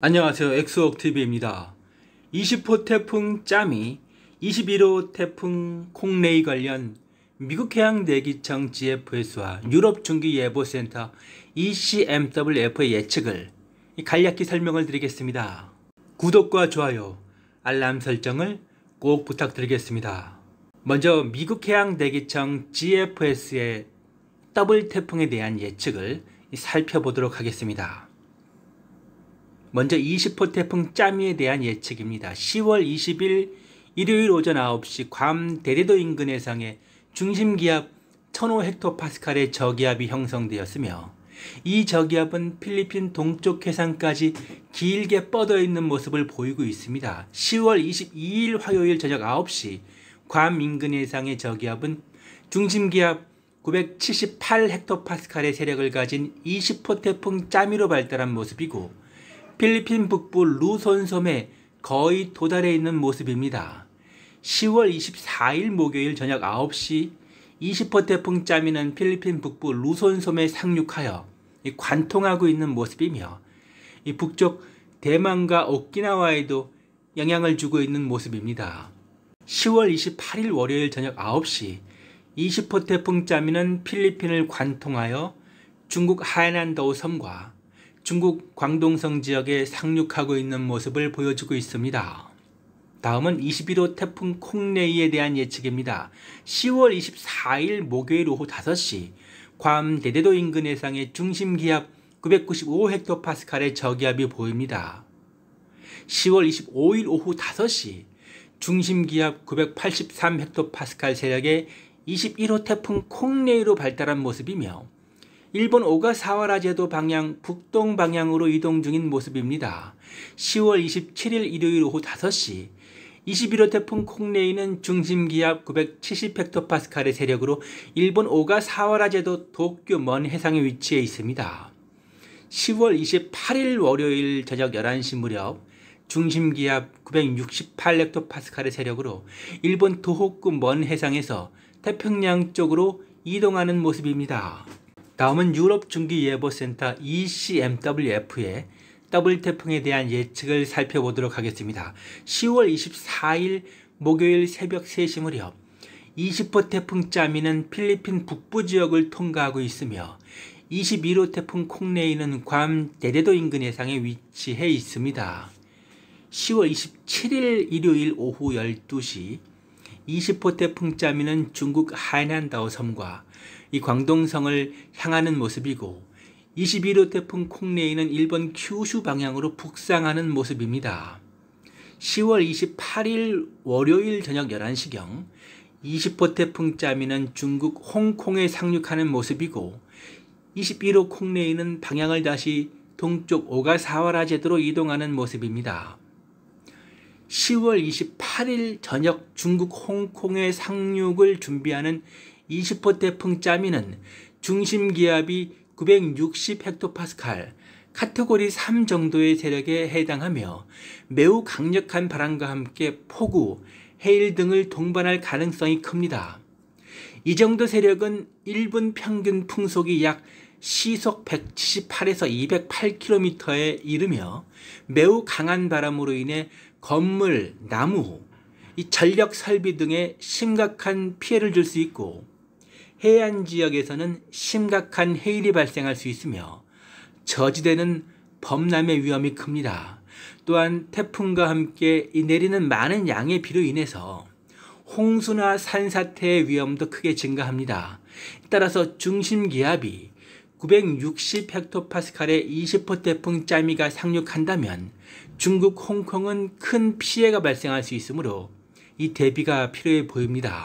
안녕하세요. 엑스웍TV입니다. 20호 태풍 짬이 21호 태풍 콩레이 관련 미국 해양대기청 GFS와 유럽중기예보센터 ECMWF의 예측을 간략히 설명을 드리겠습니다. 구독과 좋아요, 알람 설정을 꼭 부탁드리겠습니다. 먼저 미국 해양대기청 GFS의 더블 태풍에 대한 예측을 살펴보도록 하겠습니다. 먼저 20호 태풍 짜미에 대한 예측입니다. 10월 20일 일요일 오전 9시 괌 대대도 인근 해상에 중심 기압 1005헥토파스칼의 저기압이 형성되었으며 이 저기압은 필리핀 동쪽 해상까지 길게 뻗어 있는 모습을 보이고 있습니다. 10월 22일 화요일 저녁 9시 괌 인근 해상의 저기압은 중심 기압 978헥토파스칼의 세력을 가진 20호 태풍 짜미로 발달한 모습이고 필리핀 북부 루손섬에 거의 도달해 있는 모습입니다. 10월 24일 목요일 저녁 9시 20호 태풍 짜미는 필리핀 북부 루손섬에 상륙하여 관통하고 있는 모습이며 북쪽 대만과 오키나와에도 영향을 주고 있는 모습입니다. 10월 28일 월요일 저녁 9시 20호 태풍 짜미는 필리핀을 관통하여 중국 하이난도 섬과 중국 광동성 지역에 상륙하고 있는 모습을 보여주고 있습니다. 다음은 21호 태풍 콩레이에 대한 예측입니다. 10월 24일 목요일 오후 5시 괌 대대도 인근 해상의 중심 기압 995헥토파스칼의 저기압이 보입니다. 10월 25일 오후 5시 중심 기압 983헥토파스칼 세력의 21호 태풍 콩레이로 발달한 모습이며 일본 오가사와라 제도 방향 북동 방향으로 이동 중인 모습입니다. 10월 27일 일요일 오후 5시 21호 태풍 콩레이는 중심기압 970헥토파스칼의 세력으로 일본 오가사와라 제도 도쿄 먼 해상에 위치해 있습니다. 10월 28일 월요일 저녁 11시 무렵 중심기압 968헥토파스칼의 세력으로 일본 도호쿠 먼 해상에서 태평양 쪽으로 이동하는 모습입니다. 다음은 유럽중기예보센터 ECMWF의 더 태풍에 대한 예측을 살펴보도록 하겠습니다. 10월 24일 목요일 새벽 3시 무렵 20호 태풍 짜미는 필리핀 북부 지역을 통과하고 있으며 21호 태풍 콩레이는 괌 대대도 인근 해상에 위치해 있습니다. 10월 27일 일요일 오후 12시 20호태 풍짜미는 중국 하이난다오 섬과 이 광동성을 향하는 모습이고 21호 태풍 콩레이는 일본 큐슈 방향으로 북상하는 모습입니다. 10월 28일 월요일 저녁 11시경 20호 태풍 짜미는 중국 홍콩에 상륙하는 모습이고 21호 콩레이는 방향을 다시 동쪽 오가사와라 제도로 이동하는 모습입니다. 10월 28일 저녁 중국 홍콩에 상륙을 준비하는 20호 태풍 짜미는 중심 기압이 960헥토파스칼, 카테고리 3 정도의 세력에 해당하며 매우 강력한 바람과 함께 폭우, 해일 등을 동반할 가능성이 큽니다. 이 정도 세력은 1분 평균 풍속이 약 시속 178에서 208km에 이르며 매우 강한 바람으로 인해 건물, 나무, 이 전력 설비 등에 심각한 피해를 줄 수 있고 해안 지역에서는 심각한 해일이 발생할 수 있으며 저지대는 범람의 위험이 큽니다. 또한 태풍과 함께 내리는 많은 양의 비로 인해서 홍수나 산사태의 위험도 크게 증가합니다. 따라서 중심기압이 960 헥토파스칼의 20호 태풍 짜미가 상륙한다면 중국 홍콩은 큰 피해가 발생할 수 있으므로 이 대비가 필요해 보입니다.